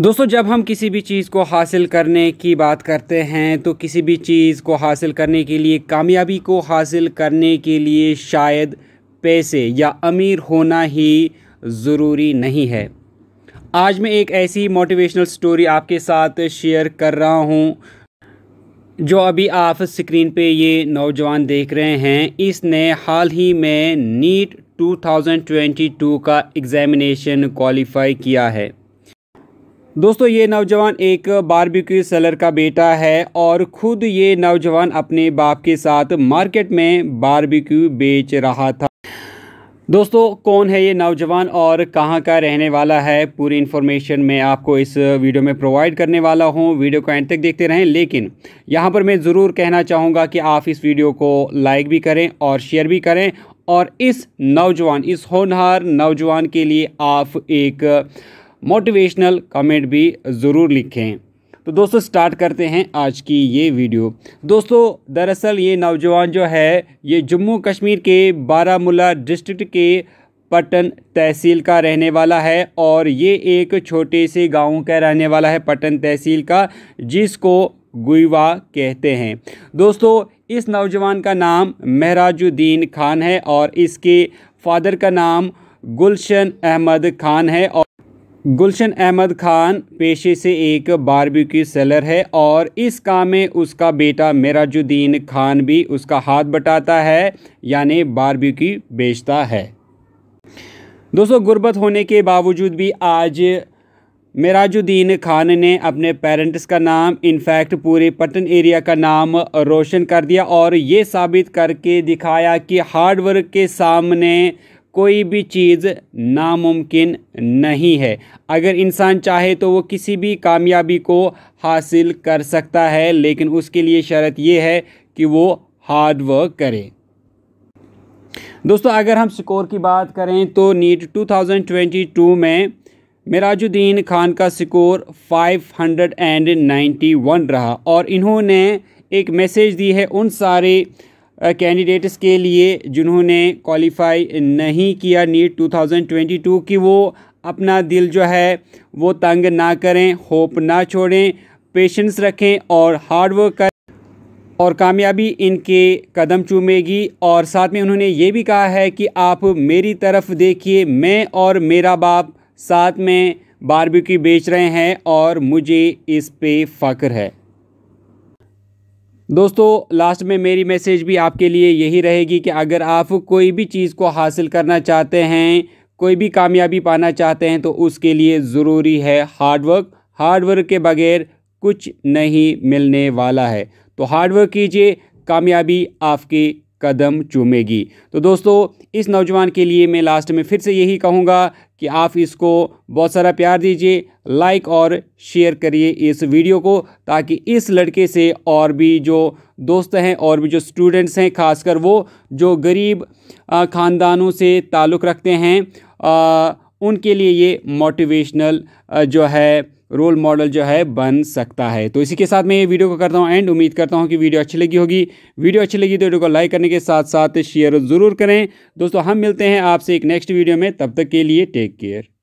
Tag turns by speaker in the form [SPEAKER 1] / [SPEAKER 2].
[SPEAKER 1] दोस्तों जब हम किसी भी चीज़ को हासिल करने की बात करते हैं तो किसी भी चीज़ को हासिल करने के लिए कामयाबी को हासिल करने के लिए शायद पैसे या अमीर होना ही ज़रूरी नहीं है आज मैं एक ऐसी मोटिवेशनल स्टोरी आपके साथ शेयर कर रहा हूँ जो अभी आप स्क्रीन पे ये नौजवान देख रहे हैं इसने हाल ही में नीट 2022 का एग्ज़ामिनेशन क्वालिफ़ाई किया है दोस्तों ये नौजवान एक बारबेक्यू सेलर का बेटा है और खुद ये नौजवान अपने बाप के साथ मार्केट में बारबेक्यू बेच रहा था दोस्तों कौन है ये नौजवान और कहाँ का रहने वाला है पूरी इन्फॉर्मेशन मैं आपको इस वीडियो में प्रोवाइड करने वाला हूँ वीडियो को एंड तक देखते रहें लेकिन यहाँ पर मैं ज़रूर कहना चाहूँगा कि आप इस वीडियो को लाइक भी करें और शेयर भी करें और इस नौजवान इस होनहार नौजवान के लिए आप एक मोटिवेशनल कमेंट भी ज़रूर लिखें तो दोस्तों स्टार्ट करते हैं आज की ये वीडियो दोस्तों दरअसल ये नौजवान जो है ये जम्मू कश्मीर के बारामूला डिस्ट्रिक्ट के पटन तहसील का रहने वाला है और ये एक छोटे से गांव का रहने वाला है पटन तहसील का जिसको गुईवा कहते हैं दोस्तों इस नौजवान का नाम महराजुद्दीन खान है और इसके फादर का नाम गुलशन अहमद खान है और गुलशन अहमद खान पेशे से एक बारबेक्यू सेलर है और इस काम में उसका बेटा मेराजुद्दीन खान भी उसका हाथ बटाता है यानी बारबेक्यू बेचता है दोस्तों गुर्बत होने के बावजूद भी आज मेराजुद्दीन खान ने अपने पेरेंट्स का नाम इनफैक्ट पूरे पटन एरिया का नाम रोशन कर दिया और ये साबित करके दिखाया कि हार्डवर्क के सामने कोई भी चीज़ नामुमकिन नहीं है अगर इंसान चाहे तो वो किसी भी कामयाबी को हासिल कर सकता है लेकिन उसके लिए शर्त यह है कि वो हार्ड वर्क करे दोस्तों अगर हम स्कोर की बात करें तो नीट 2022 में मिराजुद्दीन खान का स्कोर 591 रहा और इन्होंने एक मैसेज दी है उन सारे कैंडिडेट्स के लिए जिन्होंने क्वालिफाई नहीं किया नीट 2022 की वो अपना दिल जो है वो तंग ना करें होप ना छोड़ें पेशेंस रखें और हार्ड वर्क करें और कामयाबी इनके कदम चूमेगी और साथ में उन्होंने ये भी कहा है कि आप मेरी तरफ देखिए मैं और मेरा बाप साथ में बारबेक्यू बेच रहे हैं और मुझे इस पे फ़ख्र है दोस्तों लास्ट में मेरी मैसेज भी आपके लिए यही रहेगी कि अगर आप कोई भी चीज़ को हासिल करना चाहते हैं कोई भी कामयाबी पाना चाहते हैं तो उसके लिए ज़रूरी है हार्डवर्क हार्डवर्क के बगैर कुछ नहीं मिलने वाला है तो हार्डवर्क कीजिए कामयाबी आपकी कदम चूमेगी तो दोस्तों इस नौजवान के लिए मैं लास्ट में फिर से यही कहूँगा कि आप इसको बहुत सारा प्यार दीजिए लाइक और शेयर करिए इस वीडियो को ताकि इस लड़के से और भी जो दोस्त हैं और भी जो स्टूडेंट्स हैं खासकर वो जो गरीब ख़ानदानों से ताल्लुक़ रखते हैं उनके लिए ये मोटिवेशनल जो है रोल मॉडल जो है बन सकता है तो इसी के साथ मैं ये वीडियो को करता हूँ एंड उम्मीद करता हूँ कि वीडियो अच्छी लगी होगी वीडियो अच्छी लगी तो वीडियो को लाइक करने के साथ साथ शेयर ज़रूर करें दोस्तों हम मिलते हैं आपसे एक नेक्स्ट वीडियो में तब तक के लिए टेक केयर